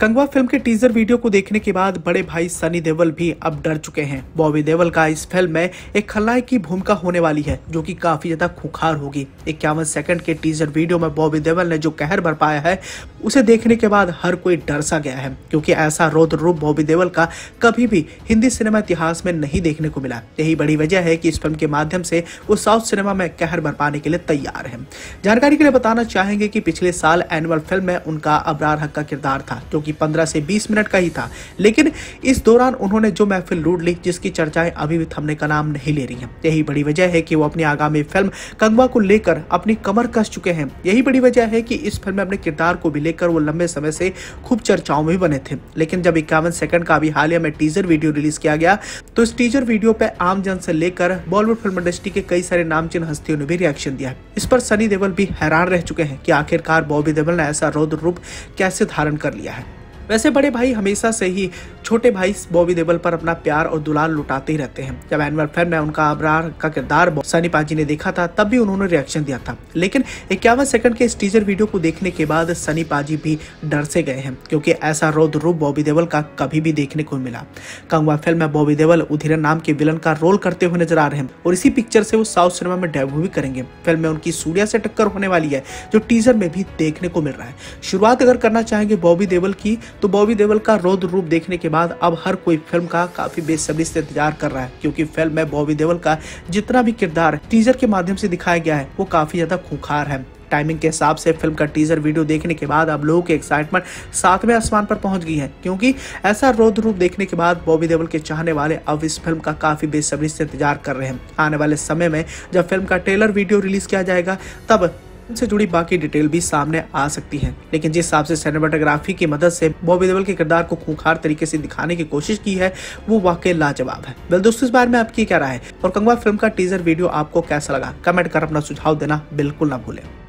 कंगवा film के teaser video को देखने के बाद बड़े भाई सनी देवल भी अब डर चुके हैं बॉबी देवल का इस फिल्म में एक खलनायक की भूमिका होने वाली है जो कि काफी ज्यादा खुखार होगी इक्यावन सेकंड के टीजर वीडियो में बॉबी देवल ने जो कहर बरपाया है उसे देखने के बाद हर कोई डर सा गया है क्योंकि ऐसा रौद्र रूप बॉबी देवल का कभी भी हिंदी सिनेमा इतिहास में नहीं देखने को मिला यही बड़ी वजह है कि इस फिल्म के माध्यम से वो साउथ सिनेमा में कहर बरपाने के लिए तैयार है जानकारी के लिए बताना चाहेंगे की पिछले साल एनुअल फिल्म में उनका अबरार हक का किरदार था जो कि 15 से 20 मिनट का ही था लेकिन इस दौरान उन्होंने जो महफिल लूट ली जिसकी चर्चाएं अभी भी थमने का नाम नहीं ले रही हैं यही बड़ी वजह है कि वो अपनी आगामी फिल्म कंगवा को लेकर अपनी कमर कस चुके हैं यही बड़ी वजह है कि इस फिल्म में अपने किरदार को भी लेकर वो लंबे समय से खूब चर्चाओं में बने थे लेकिन जब इक्यावन सेकंड का अभी हालिया में टीजर वीडियो रिलीज किया गया तो इस टीजर वीडियो पर आम जन से लेकर बॉलीवुड फिल्म इंडस्ट्री के कई सारे नामचीन हस्तियों ने भी रिएक्शन दिया इस पर सनी देवल भी हैरान रह चुके हैं कि आखिरकार बॉबी देवल ने ऐसा रौद्र रूप कैसे धारण कर लिया है वैसे बड़े भाई हमेशा से ही छोटे भाई बॉबी देवल पर अपना प्यार और दुलार लुटाते ही रहते हैं जब एनुअल फिल्म में उनका अबरार का किरदार सनी पाजी ने देखा था तब भी उन्होंने रिएक्शन दिया था लेकिन इक्यावन सेकंड के इस टीजर वीडियो को देखने के बाद सनी पाजी भी डर से गए हैं क्योंकि ऐसा रौद्र रूप बॉबी देवल का कभी भी देखने को मिला कंगवा फिल्म में बॉबी देवल उधिरन नाम के विलन का रोल करते हुए नजर आ रहे हैं और इसी पिक्चर से वो साउथ सिनेमा में डेब्यू भी करेंगे फिल्म में उनकी सूर्या से टक्कर होने वाली है जो टीजर में भी देखने को मिल रहा है शुरुआत अगर करना चाहेंगे बॉबी देवल की तो बॉबी देवल का रौद्र रूप देखने के बाद अब हर कोई फिल्म का काफी बेसब्री से इंतजार कर रहा है क्योंकि फिल्म में बॉबी देवल का जितना भी किरदार टीजर के माध्यम से दिखाया गया है वो काफी ज्यादा खूंखार है टाइमिंग के हिसाब से फिल्म का टीजर वीडियो देखने के बाद अब लोगों की एक्साइटमेंट सातवें आसमान पर पहुंच गई है क्योंकि ऐसा रौद्र रूप देखने के बाद बॉबी देवल के चाहने वाले अब इस फिल्म का काफी बेसब्री से इंतजार कर रहे हैं आने वाले समय में जब फिल्म का ट्रेलर वीडियो रिलीज किया जाएगा तब उनसे जुड़ी बाकी डिटेल भी सामने आ सकती है लेकिन जिस हिसाब से सिनेमाटोग्राफी की मदद से बॉबी देवल के किरदार को खूंखार तरीके से दिखाने की कोशिश की है वो वाकई लाजवाब है वेल दोस्तों इस बारे में आपकी क्या राय है और कंगवा फिल्म का टीजर वीडियो आपको कैसा लगा कमेंट कर अपना सुझाव देना बिल्कुल ना भूलें